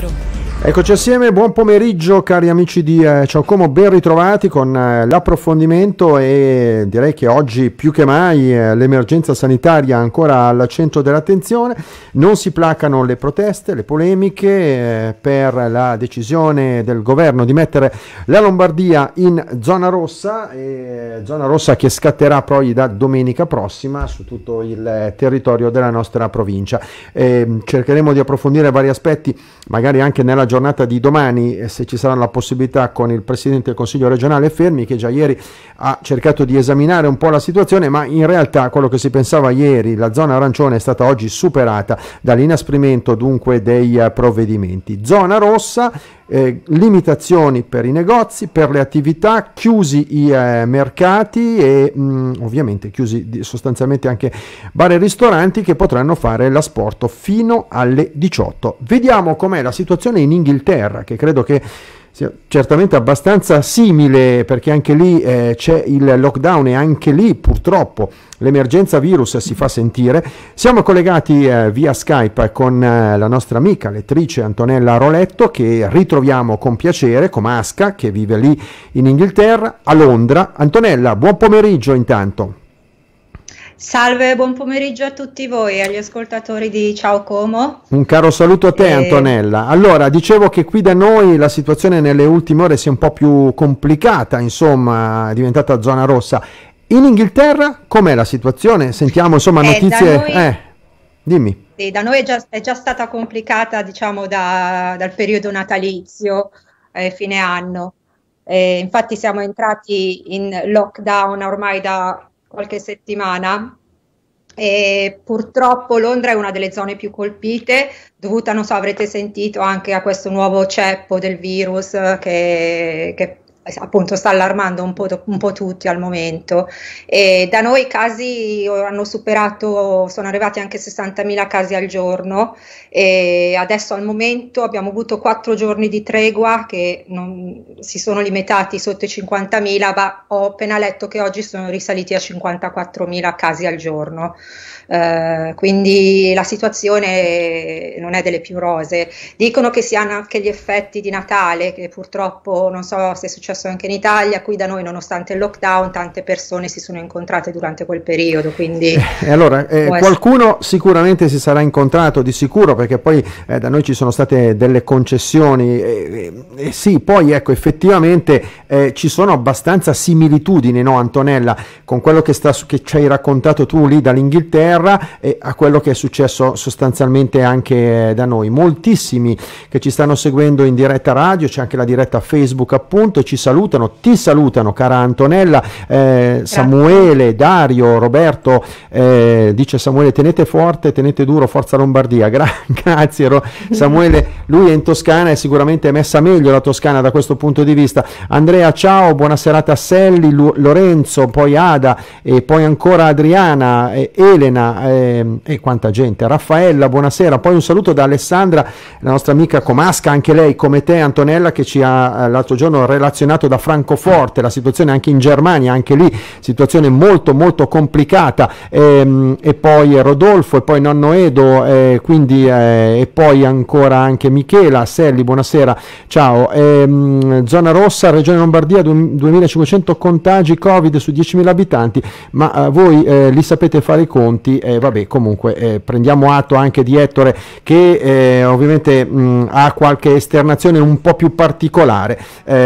¡Gracias! Eccoci assieme, buon pomeriggio cari amici di eh, ben ritrovati con eh, l'approfondimento e direi che oggi più che mai eh, l'emergenza sanitaria è ancora al centro dell'attenzione, non si placano le proteste, le polemiche eh, per la decisione del governo di mettere la Lombardia in zona rossa, zona rossa che scatterà poi da domenica prossima su tutto il territorio della nostra provincia. Ehm, cercheremo di approfondire vari aspetti, magari anche nella giornata di domani, eh, se ci sarà la possibilità, con il Presidente del Consiglio regionale Fermi, che già ieri ha cercato di esaminare un po' la situazione, ma in realtà quello che si pensava ieri, la zona arancione, è stata oggi superata dall'inasprimento dunque dei provvedimenti. Zona rossa eh, limitazioni per i negozi, per le attività, chiusi i eh, mercati e mh, mm, ovviamente chiusi sostanzialmente anche bar e ristoranti che potranno fare l'asporto fino alle 18. Vediamo com'è la situazione in Inghilterra, che credo che certamente abbastanza simile perché anche lì eh, c'è il lockdown e anche lì purtroppo l'emergenza virus si fa sentire. Siamo collegati eh, via Skype con eh, la nostra amica, lettrice Antonella Roletto che ritroviamo con piacere, Asca che vive lì in Inghilterra, a Londra. Antonella, buon pomeriggio intanto. Salve, buon pomeriggio a tutti voi, e agli ascoltatori di Ciao Como. Un caro saluto a te e... Eh, Antonella. Allora, dicevo che qui da noi la situazione nelle ultime ore si è un po' più complicata, insomma, è diventata zona rossa. In Inghilterra com'è la situazione? Sentiamo insomma eh, notizie... Eh, noi... eh, dimmi. Sì, da noi è già, è già stata complicata, diciamo, da, dal periodo natalizio, eh, fine anno. Eh, infatti siamo entrati in lockdown ormai da qualche settimana. E purtroppo Londra è una delle zone più colpite, dovuta, non so, avrete sentito anche a questo nuovo ceppo del virus che, che appunto sta allarmando un po', un po', tutti al momento. E da noi i casi hanno superato, sono arrivati anche 60.000 casi al giorno e adesso al momento abbiamo avuto quattro giorni di tregua che non, si sono limitati sotto i 50.000, ma ho appena letto che oggi sono risaliti a 54.000 casi al giorno. Uh, quindi la situazione non è delle più rose. Dicono che si hanno anche gli effetti di Natale, che purtroppo non so se succede successo anche in Italia, qui da noi nonostante il lockdown tante persone si sono incontrate durante quel periodo. Quindi eh, allora, eh, qualcuno sicuramente si sarà incontrato di sicuro perché poi eh, da noi ci sono state delle concessioni e sì, poi ecco effettivamente eh, ci sono abbastanza similitudini, no Antonella, con quello che, sta, che ci hai raccontato tu lì dall'Inghilterra e a quello che è successo sostanzialmente anche eh, da noi. Moltissimi che ci stanno seguendo in diretta radio, c'è anche la diretta Facebook appunto, ci salutano, ti salutano cara Antonella, eh, Samuele, Dario, Roberto, eh, dice Samuele tenete forte, tenete duro, forza Lombardia, Gra grazie Ro Samuele, lui è in Toscana e sicuramente è messa meglio la Toscana da questo punto di vista. Andrea ciao, buona serata a Selli, Lu Lorenzo, poi Ada e poi ancora Adriana, eh, Elena ehm, e quanta gente, Raffaella, buonasera, poi un saluto da Alessandra, la nostra amica Comasca, anche lei come te Antonella che ci ha l'altro giorno relazionato selezionato da Francoforte, la situazione anche in Germania, anche lì situazione molto molto complicata, e, ehm, e poi Rodolfo, e poi Nonno Edo, e, eh, quindi, eh, e poi ancora anche Michela, Selli, buonasera, ciao, ehm, zona rossa, Regione Lombardia, 2500 contagi Covid su 10.000 abitanti, ma eh, voi li sapete fare i conti, e vabbè comunque prendiamo atto anche di Ettore che ovviamente mh, ha qualche esternazione un po' più particolare,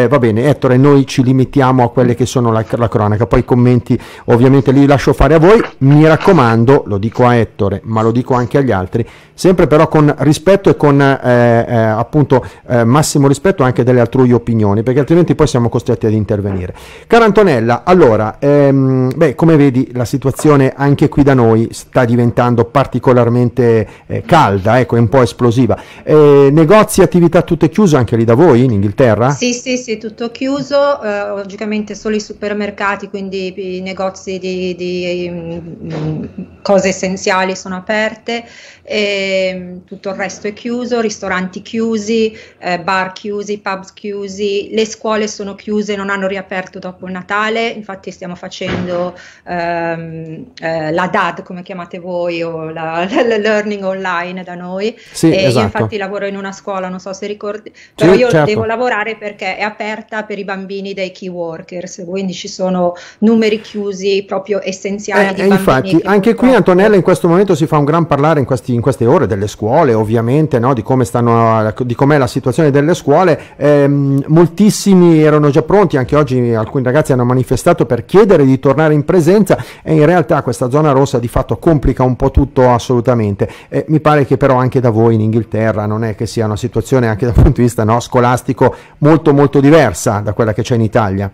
va bene, Ettore, noi ci limitiamo a quelle che sono la, la cronaca, poi i commenti ovviamente li lascio fare a voi, mi raccomando, lo dico a Ettore, ma lo dico anche agli altri, sempre però con rispetto e con eh, eh, appunto eh, massimo rispetto anche delle altrui opinioni, perché altrimenti poi siamo costretti ad intervenire. Cara Antonella, allora, ehm, beh, come vedi la situazione anche qui da noi sta diventando particolarmente eh, calda, ecco, è un po' esplosiva. Eh, negozi, attività tutte chiuse anche lì da voi in Inghilterra? Sì, sì, sì, tutto chiuso chiuso, eh, logicamente solo i supermercati, quindi i negozi di, di mh, mm, cose essenziali sono aperte, e, tutto il resto è chiuso, ristoranti chiusi, eh, bar chiusi, pubs chiusi, le scuole sono chiuse, non hanno riaperto dopo il Natale, infatti stiamo facendo ehm, eh, la DAD come chiamate voi o la, la learning online da noi sì, e esatto. io infatti lavoro in una scuola, non so se ricordi, però sì, io certo. devo lavorare perché è aperta per i bambini dei key workers, quindi ci sono numeri chiusi proprio essenziali eh, di eh, bambini. Infatti, anche qui Antonella in questo momento si fa un gran parlare in questi in queste ore delle scuole, ovviamente, no? di, come stanno, di com'è la situazione delle scuole. Eh, moltissimi erano già pronti, anche oggi alcuni ragazzi hanno manifestato per chiedere di tornare in presenza e in realtà questa zona rossa di fatto complica un po' tutto assolutamente. Eh, mi pare che però anche da voi in Inghilterra non è che sia una situazione anche dal punto di vista no, scolastico molto molto diversa da quella che c'è in Italia.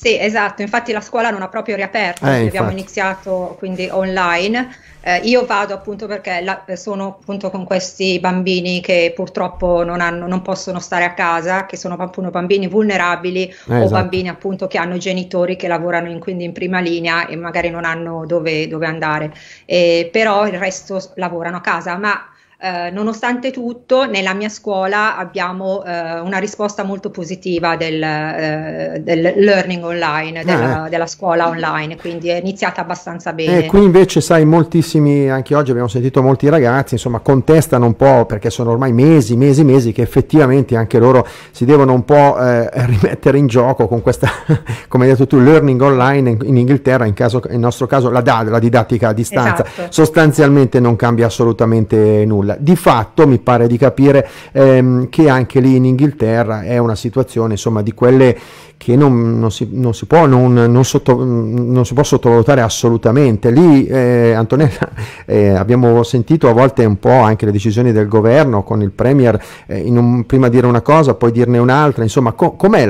Sì, esatto, infatti la scuola non ha proprio riaperto, eh, abbiamo iniziato quindi online. Eh, io vado appunto perché la, sono appunto con questi bambini che purtroppo non, hanno, non possono stare a casa, che sono appunto bambini vulnerabili eh, o esatto. bambini appunto che hanno genitori che lavorano in, quindi in prima linea e magari non hanno dove, dove andare, eh, però il resto lavorano a casa. Ma eh, nonostante tutto nella mia scuola abbiamo eh, una risposta molto positiva del, eh, del learning online, della, ah, eh. della, scuola online, quindi è iniziata abbastanza eh, bene. qui invece sai moltissimi, anche oggi abbiamo sentito molti ragazzi, insomma contestano un po' perché sono ormai mesi, mesi, mesi che effettivamente anche loro si devono un po' eh, rimettere in gioco con questa, come hai detto tu, learning online in, in Inghilterra, in caso, nel nostro caso la DAD, la didattica a distanza, esatto. sostanzialmente non cambia assolutamente nulla nulla. Di fatto mi pare di capire ehm, che anche lì in Inghilterra è una situazione insomma, di quelle che non, non, si, non, si, può non, sotto, non, si può sottovalutare assolutamente. Lì, eh, Antonella, eh, abbiamo sentito a volte un po' anche le decisioni del governo con il Premier, eh, un, prima dire una cosa, poi dirne un'altra, insomma, co com'è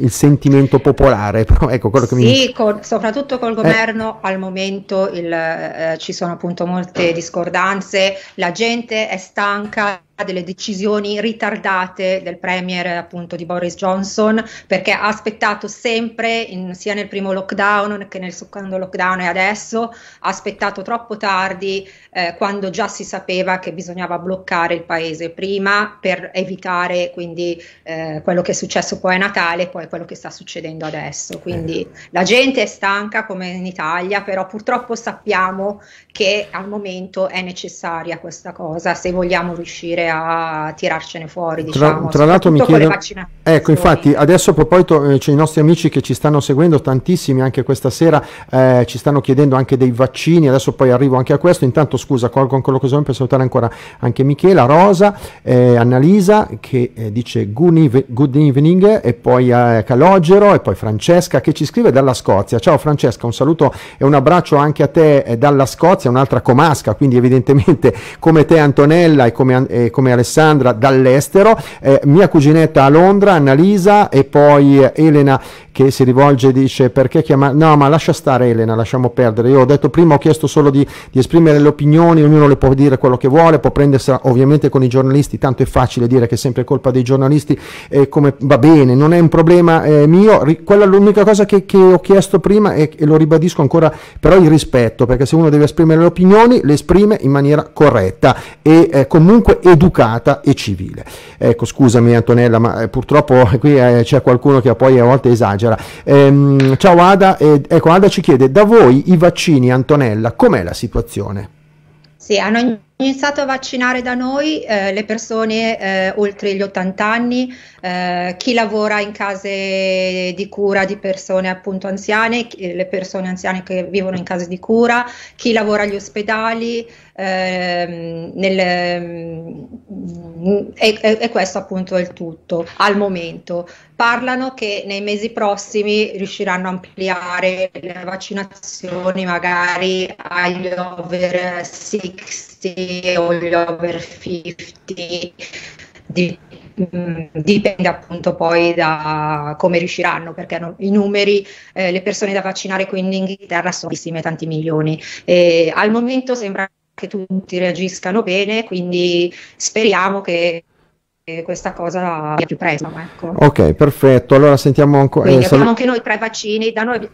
il sentimento popolare? ecco, quello che sì, mi... con, soprattutto col eh. governo al momento il, eh, ci sono appunto molte discordanze, la gente è stanca delle decisioni ritardate del premier appunto di Boris Johnson perché ha aspettato sempre in, sia nel primo lockdown che nel secondo lockdown e adesso ha aspettato troppo tardi eh, quando già si sapeva che bisognava bloccare il paese prima per evitare quindi eh, quello che è successo poi a Natale e poi quello che sta succedendo adesso quindi eh. la gente è stanca come in Italia però purtroppo sappiamo che al momento è necessaria questa cosa se vogliamo riuscire a tirarcene fuori. Diciamo, tra, l'altro mi chiedo... Ecco, infatti, adesso a proposito, eh, cioè, i nostri amici che ci stanno seguendo tantissimi anche questa sera, eh, ci stanno chiedendo anche dei vaccini, adesso poi arrivo anche a questo, intanto scusa, colgo ancora l'occasione per salutare ancora anche Michela, Rosa, eh, Annalisa che eh, dice good, evening e poi eh, Calogero e poi Francesca che ci scrive dalla Scozia. Ciao Francesca, un saluto e un abbraccio anche a te eh, dalla Scozia, un'altra comasca, quindi evidentemente come te Antonella e come, e come Alessandra dall'estero, eh, mia cuginetta a Londra, Annalisa e poi eh, Elena che si rivolge e dice perché chiamare, no ma lascia stare Elena, lasciamo perdere, io ho detto prima ho chiesto solo di, di esprimere le opinioni, ognuno le può dire quello che vuole, può prendersela ovviamente con i giornalisti, tanto è facile dire che è sempre colpa dei giornalisti, eh, come va bene, non è un problema eh, mio, ri, quella è l'unica cosa che, che, ho chiesto prima e, e lo ribadisco ancora, però il rispetto, perché se uno deve esprimere le opinioni le esprime in maniera corretta e eh, comunque educata educata e civile. Ecco, scusami Antonella, ma eh, purtroppo eh, qui eh, c'è qualcuno che poi a volte esagera. Ehm, ciao Ada, ecco Ada ci chiede, da voi i vaccini Antonella, com'è la situazione? Sì, hanno iniziato a vaccinare da noi eh, le persone eh, oltre gli 80 anni, eh, chi lavora in case di cura di persone appunto anziane, chi, le persone anziane che vivono in case di cura, chi lavora agli ospedali, ehm, nel, e, mm, e, questo appunto è il tutto al momento parlano che nei mesi prossimi riusciranno a ampliare le vaccinazioni magari agli over 60 o gli over 50, di, mm, dipende appunto poi da come riusciranno, perché no, i numeri, eh, le persone da vaccinare qui in Inghilterra sono tantissime, tanti milioni. E al momento sembra che tutti reagiscano bene, quindi speriamo che questa cosa più presto. Ecco. Ok, perfetto. Allora sentiamo ancora. Eh, abbiamo anche noi tre vaccini. Da noi,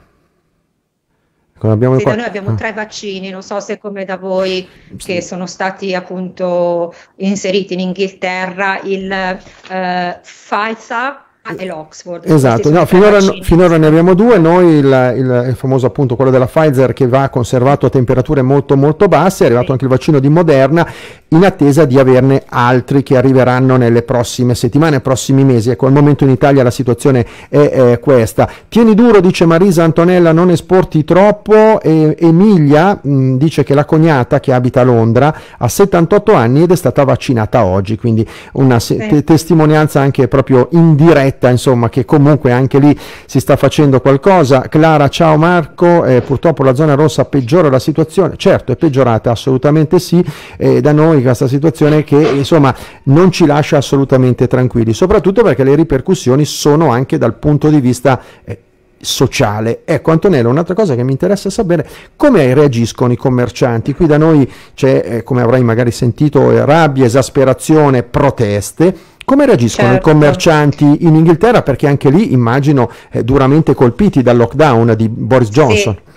abbiamo, sì, da noi abbiamo ah. tre vaccini, non so se come da voi, che sono stati appunto inseriti in Inghilterra, il eh, Pfizer e l'Oxford. Esatto, no, finora, finora, ne abbiamo due, noi il, il, il, famoso appunto quello della Pfizer che va conservato a temperature molto molto basse, è arrivato sì. anche il vaccino di Moderna in attesa di averne altri che arriveranno nelle prossime settimane, prossimi mesi. Ecco, al momento in Italia la situazione è, è questa. Tieni duro, dice Marisa Antonella, non esporti troppo. E, Emilia mh, mm, dice che la cognata che abita a Londra ha 78 anni ed è stata vaccinata oggi, quindi una sì. testimonianza anche proprio indiretta, insomma, che comunque anche lì si sta facendo qualcosa. Clara, ciao Marco, eh, purtroppo la zona rossa peggiora la situazione, certo è peggiorata, assolutamente sì, eh, da noi economica questa situazione che insomma non ci lascia assolutamente tranquilli, soprattutto perché le ripercussioni sono anche dal punto di vista eh, sociale. Ecco Antonello, un'altra cosa che mi interessa sapere, come reagiscono i commercianti? Qui da noi c'è, eh, come avrai magari sentito, eh, rabbia, esasperazione, proteste. Come reagiscono certo. i commercianti in Inghilterra? Perché anche lì immagino eh, duramente colpiti dal lockdown di Boris Johnson. Sì.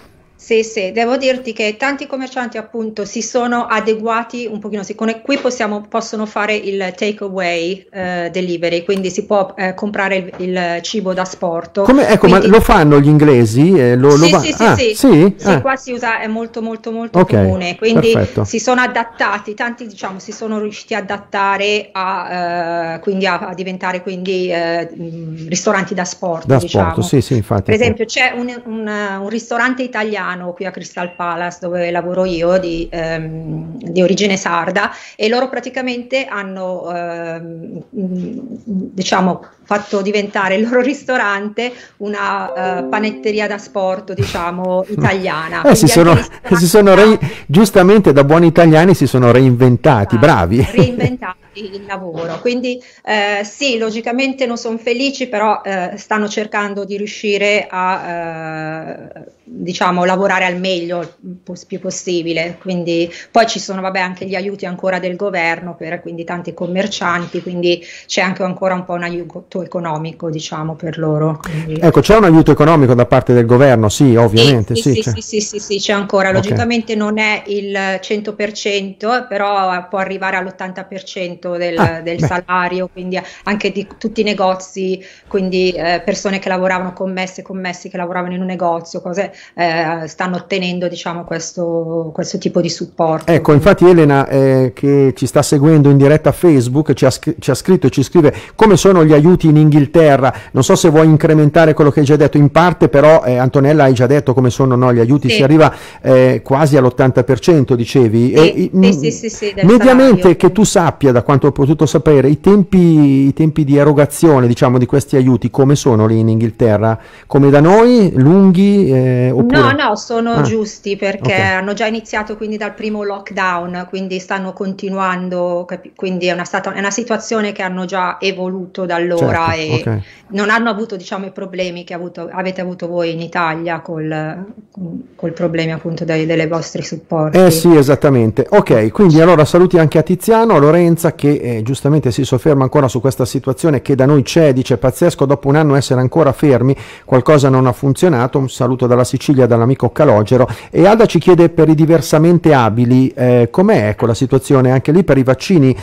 Sì, sì, devo dirti che tanti commercianti appunto si sono adeguati un pochino, siccome qui possiamo, possono fare il takeaway eh, delivery, quindi si può eh, comprare il, il, cibo da sport. ecco, quindi... ma lo fanno gli inglesi? Eh, lo, sì, lo sì, va... sì, ah, sì, sì, ah. qua si usa, è molto molto molto okay, comune, quindi perfetto. si sono adattati, tanti diciamo si sono riusciti ad adattare a, eh, quindi a, a diventare quindi eh, ristoranti da sport. Da diciamo. sport, sì sì infatti. Per esempio c'è un, un, un ristorante italiano Milano, qui a Crystal Palace dove lavoro io, di, ehm, di origine sarda, e loro praticamente hanno ehm, diciamo, fatto diventare il loro ristorante una eh, panetteria da sport, diciamo, eh, italiana. Eh, si sono, si sono re, giustamente da buoni italiani si sono reinventati, esatto, bravi. Reinventati il lavoro. Quindi eh, sì, logicamente non sono felici, però eh, stanno cercando di riuscire a eh, diciamo, lavorare al meglio il più possibile. Quindi, poi ci sono vabbè, anche gli aiuti ancora del governo per quindi, tanti commercianti, quindi c'è anche ancora un po' un aiuto economico diciamo, per loro. Quindi... Ecco, c'è un aiuto economico da parte del governo, sì, ovviamente. Sì, sì, sì, sì, sì, sì c'è ancora. Logicamente okay. non è il 100%, però può arrivare all'80% aumento del, ah, del salario, quindi anche di tutti i negozi, quindi eh, persone che lavoravano commesse, commessi che lavoravano in un negozio, cose eh, stanno ottenendo diciamo, questo, questo, tipo di supporto. Ecco, infatti Elena eh, che ci sta seguendo in diretta a Facebook ci ha, ci ha scritto e ci scrive come sono gli aiuti in Inghilterra, non so se vuoi incrementare quello che hai già detto in parte, però eh, Antonella hai già detto come sono no, gli aiuti, sì. si arriva eh, quasi all'80% dicevi. Sì, e, sì, sì, mm, mediamente salario. che tu sappia da quanto quanto ho potuto sapere, i tempi, i tempi di erogazione diciamo, di questi aiuti come sono lì in Inghilterra? Come da noi? Lunghi? Eh, no, no, sono ah, giusti perché okay. hanno già iniziato quindi dal primo lockdown, quindi stanno continuando, quindi è una, stata, è una situazione che hanno già evoluto da allora certo, e okay. non hanno avuto diciamo, i problemi che avuto, avete avuto voi in Italia col, col problema appunto dei, delle vostre supporti. Eh sì, esattamente. Ok, quindi allora saluti anche a Tiziano, a Lorenza, che eh, giustamente si sofferma ancora su questa situazione che da noi c'è, dice pazzesco dopo un anno essere ancora fermi, qualcosa non ha funzionato, un saluto dalla Sicilia dall'amico Calogero e Ada ci chiede per i diversamente abili eh, com'è ecco, la situazione anche lì per i vaccini,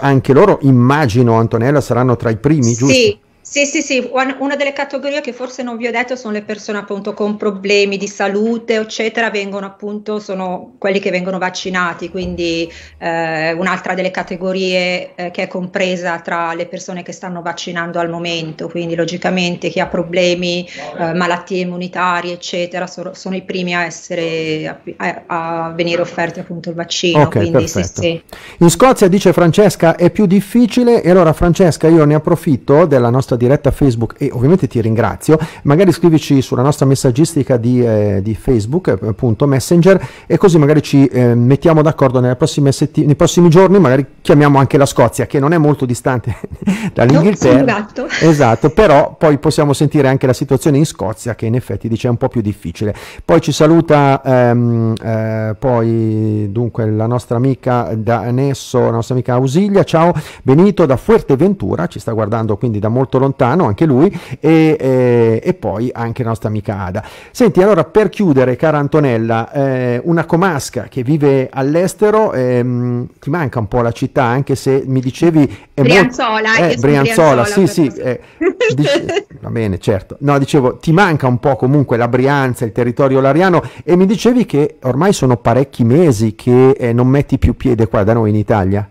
anche loro immagino Antonella saranno tra i primi, sì, giusto? Sì, sì, sì, una delle categorie che forse non vi ho detto sono le persone appunto con problemi di salute, eccetera, vengono appunto, sono quelli che vengono vaccinati, quindi eh, un'altra delle categorie eh, che è compresa tra le persone che stanno vaccinando al momento, quindi logicamente chi ha problemi, eh, malattie immunitarie, eccetera, sono, sono i primi a, essere, a, a, venire offerti appunto il vaccino. Ok, quindi, sì, sì. In Scozia, dice Francesca, è più difficile e allora Francesca io ne approfitto della nostra diretta Facebook e ovviamente ti ringrazio. Magari scrivici sulla nostra messaggistica di, eh, di Facebook, eh, appunto Messenger, e così magari ci eh, mettiamo d'accordo nelle prossime nei prossimi giorni, magari chiamiamo anche la Scozia, che non è molto distante dall'Inghilterra. No, esatto. esatto, però poi possiamo sentire anche la situazione in Scozia, che in effetti dice è un po' più difficile. Poi ci saluta ehm, eh, poi dunque la nostra amica da Nesso, la nostra amica Ausilia. Ciao Benito da Fuerteventura, ci sta guardando quindi da molto lontano lontano anche lui e, eh, e, poi anche la nostra amica Ada. Senti, allora per chiudere cara Antonella, eh, una comasca che vive all'estero, ehm, ti manca un po' la città anche se mi dicevi... È Brianzola, molto... eh, Brianzola, Brianzola, sì sì, eh, dice... va bene certo, no dicevo ti manca un po' comunque la Brianza, il territorio lariano e mi dicevi che ormai sono parecchi mesi che eh, non metti più piede qua da noi in Italia.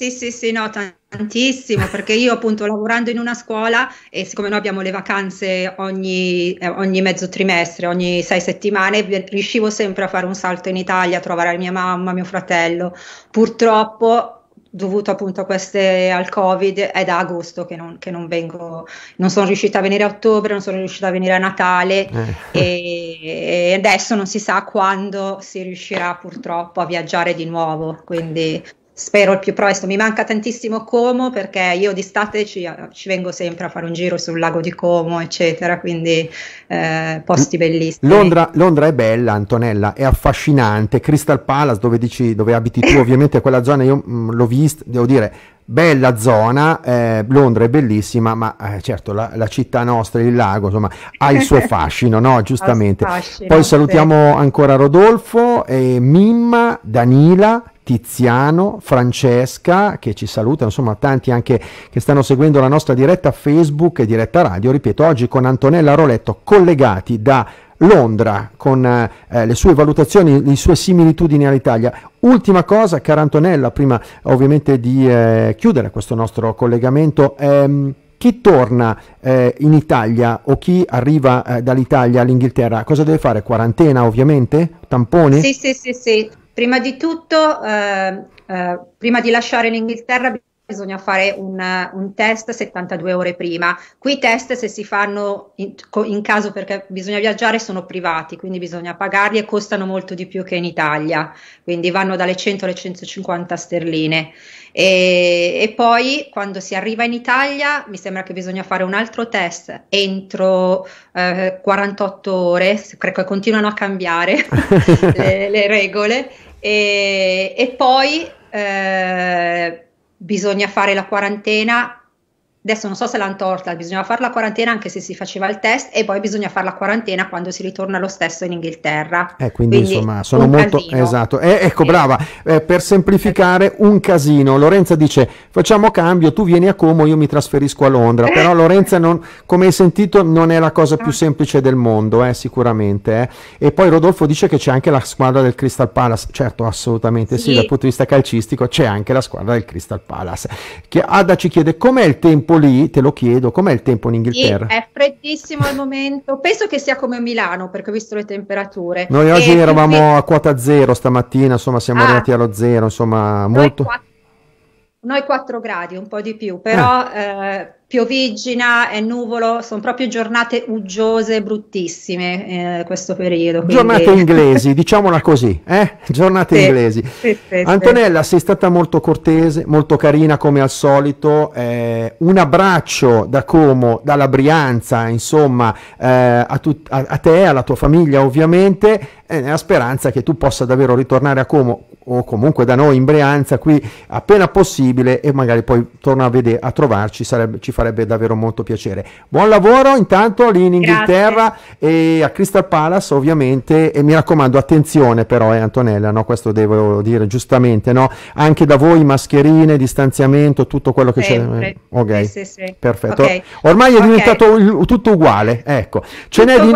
Sì, sì, sì, no, tantissimo, perché io appunto lavorando in una scuola e siccome noi abbiamo le vacanze ogni, eh, ogni mezzo trimestre, ogni sei settimane, riuscivo sempre a fare un salto in Italia, a trovare mia mamma, mio fratello. Purtroppo dovuto appunto a queste, al covid è da agosto che non, che non, vengo non sono riuscita a venire a ottobre non sono riuscita a venire a Natale eh. e, e, adesso non si sa quando si riuscirà purtroppo a viaggiare di nuovo quindi spero il più presto. Mi manca tantissimo Como perché io d'estate ci, ci vengo sempre a fare un giro sul lago di Como, eccetera, quindi eh, posti bellissimi. Londra, Londra, è bella, Antonella, è affascinante. Crystal Palace, dove, dici, dove abiti tu, ovviamente quella zona io mh, mm, l'ho vista, devo dire, bella zona, eh, Londra è bellissima, ma eh, certo la, la, città nostra, il lago, insomma, ha il suo fascino, no? Giustamente. Fascino, Poi salutiamo sì. ancora Rodolfo, eh, Mimma, Danila, Tiziano, Francesca che ci saluta, insomma tanti anche che stanno seguendo la nostra diretta Facebook e diretta radio, ripeto, oggi con Antonella Roletto collegati da Londra con eh, le sue valutazioni, le sue similitudini all'Italia. Ultima cosa, cara Antonella, prima ovviamente di eh, chiudere questo nostro collegamento, ehm, chi torna eh, in Italia o chi arriva eh, dall'Italia all'Inghilterra, cosa deve fare? Quarantena ovviamente? Tamponi? Sì, sì, sì, sì. Prima di tutto, eh, eh, prima di lasciare l'Inghilterra bisogna fare un, un, test 72 ore prima. Qui i test se si fanno in, in, caso perché bisogna viaggiare sono privati, quindi bisogna pagarli e costano molto di più che in Italia, quindi vanno dalle 100 alle 150 sterline. E, e poi quando si arriva in Italia mi sembra che bisogna fare un altro test entro eh, 48 ore, perché continuano a cambiare le, le, regole. E, e poi eh, bisogna fare la quarantena adesso non so se l'hanno torta, bisognava fare la quarantena anche se si faceva il test e poi bisogna fare la quarantena quando si ritorna lo stesso in Inghilterra. Eh, quindi, quindi insomma sono molto... Casino. Esatto, eh, ecco eh. brava, per semplificare un casino. Lorenza dice facciamo cambio, tu vieni a Como, io mi trasferisco a Londra, eh. però Lorenza non, come hai sentito non è la cosa più ah. semplice del mondo, eh, sicuramente. Eh. E poi Rodolfo dice che c'è anche la squadra del Crystal Palace, certo assolutamente sì, sì dal punto di vista calcistico c'è anche la squadra del Crystal Palace. Che Ada ci chiede com'è il tempo tempo lì, te lo chiedo, com'è il tempo in Inghilterra? Sì, è freddissimo al momento, penso che sia come a Milano perché ho visto le temperature. Noi e oggi eravamo quindi... a quota zero stamattina, insomma siamo ah, arrivati allo zero, insomma molto... Noi 4, noi 4 gradi, un po' di più, però... Ah. Eh, piovigina e nuvolo, sono proprio giornate uggiose, bruttissime eh, questo periodo. Quindi... Giornate inglesi, diciamola così, eh? giornate sì, inglesi. Sì, sì, Antonella, sei stata molto cortese, molto carina come al solito, eh, un abbraccio da Como, dalla Brianza, insomma, eh, a, tu- a-, a, te, alla tua famiglia ovviamente, nella speranza che tu possa davvero ritornare a Como o comunque da noi in Brianza qui appena possibile e magari poi torna a, vedere, a trovarci, sarebbe, ci fa farebbe davvero molto piacere. Buon lavoro intanto lì in Inghilterra Grazie. e a Crystal Palace ovviamente e mi raccomando attenzione però eh, Antonella, no? questo devo dire giustamente, no? anche da voi mascherine, distanziamento, tutto quello che eh, Sempre. c'è. Ok, sì, sì, sì. perfetto. Okay. Ormai è diventato okay. tutto uguale, ecco. Ce n'è, di,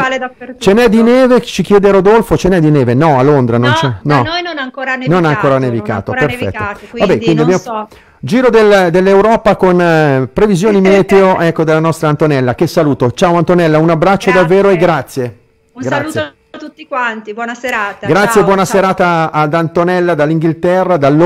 ce n'è, di, neve, ci chiede Rodolfo, ce n'è di neve? No, a Londra non no, c'è. No, noi non ancora nevicato. Non ha ancora nevicato, perfetto. Nevicato, quindi, Vabbè, quindi non abbiamo... so Giro del, dell'Europa con eh, previsioni meteo ecco, della nostra Antonella, che saluto. Ciao Antonella, un abbraccio grazie. davvero e grazie. Un grazie. saluto a tutti quanti, buona serata. Grazie, ciao, buona ciao. serata ad Antonella dall'Inghilterra. Dall